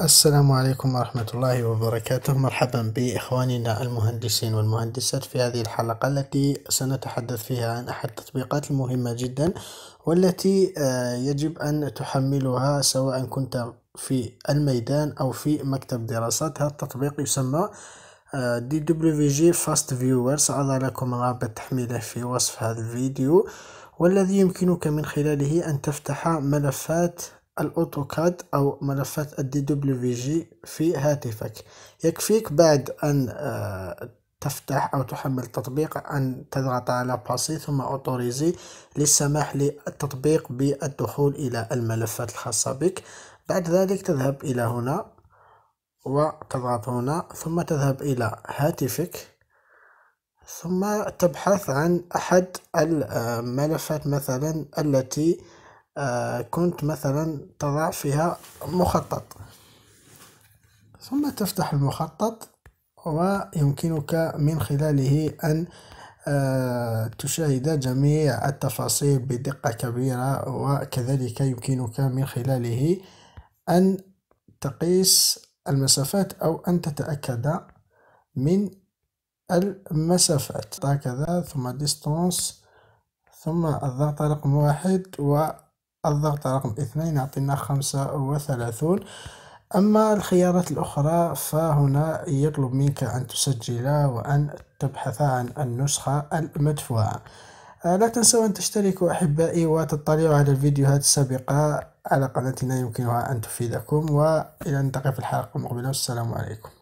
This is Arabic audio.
السلام عليكم ورحمة الله وبركاته مرحبا بإخواننا المهندسين والمهندسات في هذه الحلقة التي سنتحدث فيها عن أحد التطبيقات المهمة جدا والتي آه، يجب أن تحملها سواء كنت في الميدان أو في مكتب دراسات هذا التطبيق يسمى دي دبليو جي فاست فيور سأضع لكم رابط تحميله في وصف هذا الفيديو والذي يمكنك من خلاله أن تفتح ملفات الأوتوكاد أو ملفات الدي دبليو في جي في هاتفك يكفيك بعد أن آه، تفتح أو تحمل تطبيق أن تضغط على باسي ثم أوتوريزي للسماح للتطبيق بالدخول إلى الملفات الخاصة بك بعد ذلك تذهب إلى هنا وتضغط هنا ثم تذهب إلى هاتفك ثم تبحث عن أحد الملفات آه، مثلا التي آه، كنت مثلا تضع فيها مخطط ثم تفتح المخطط ويمكنك من خلاله أن آه، تشاهد جميع التفاصيل بدقة كبيرة وكذلك يمكنك من خلاله أن تقيس المسافات أو أن تتأكد من المسافات هكذا ثم ديستونس ثم الضغط رقم واحد و الضغط رقم اثنين يعطينا خمسة وثلاثون أما الخيارات الأخرى فهنا يطلب منك أن تسجل وأن تبحث عن النسخة المدفوعة آه، لا تنسوا أن تشتركوا أحبائي وتطلعوا على الفيديوهات السابقة على قناتنا يمكنها أن تفيدكم وإلى أن نلتقي في الحلقة المقبلة والسلام عليكم